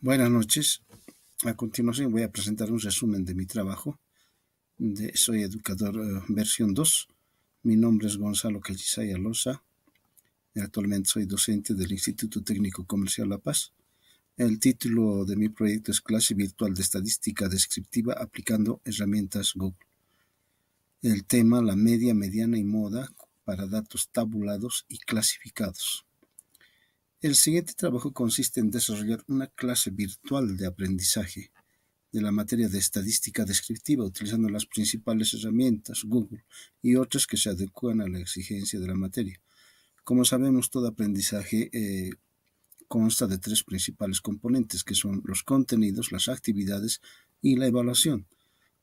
Buenas noches. A continuación voy a presentar un resumen de mi trabajo. De, soy educador eh, versión 2. Mi nombre es Gonzalo Callisaya Loza. Actualmente soy docente del Instituto Técnico Comercial La Paz. El título de mi proyecto es Clase Virtual de Estadística Descriptiva aplicando herramientas Google. El tema, la media, mediana y moda para datos tabulados y clasificados. El siguiente trabajo consiste en desarrollar una clase virtual de aprendizaje de la materia de estadística descriptiva utilizando las principales herramientas Google y otras que se adecúan a la exigencia de la materia. Como sabemos, todo aprendizaje eh, consta de tres principales componentes que son los contenidos, las actividades y la evaluación.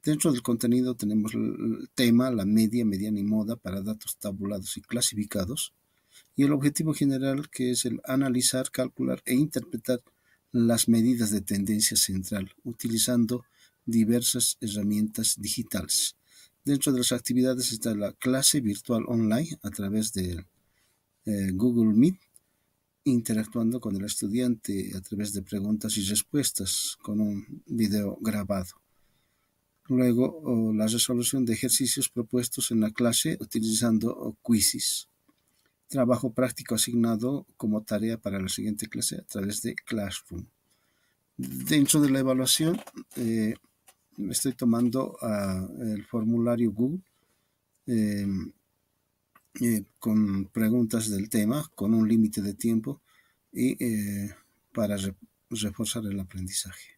Dentro del contenido tenemos el tema, la media, mediana y moda para datos tabulados y clasificados, y el objetivo general que es el analizar, calcular e interpretar las medidas de tendencia central utilizando diversas herramientas digitales. Dentro de las actividades está la clase virtual online a través de eh, Google Meet, interactuando con el estudiante a través de preguntas y respuestas con un video grabado. Luego, oh, la resolución de ejercicios propuestos en la clase utilizando oh, quizzes trabajo práctico asignado como tarea para la siguiente clase a través de Classroom. Dentro de la evaluación, eh, estoy tomando ah, el formulario Google em, eh, con preguntas del tema, con un límite de tiempo y eh, para reforzar el aprendizaje.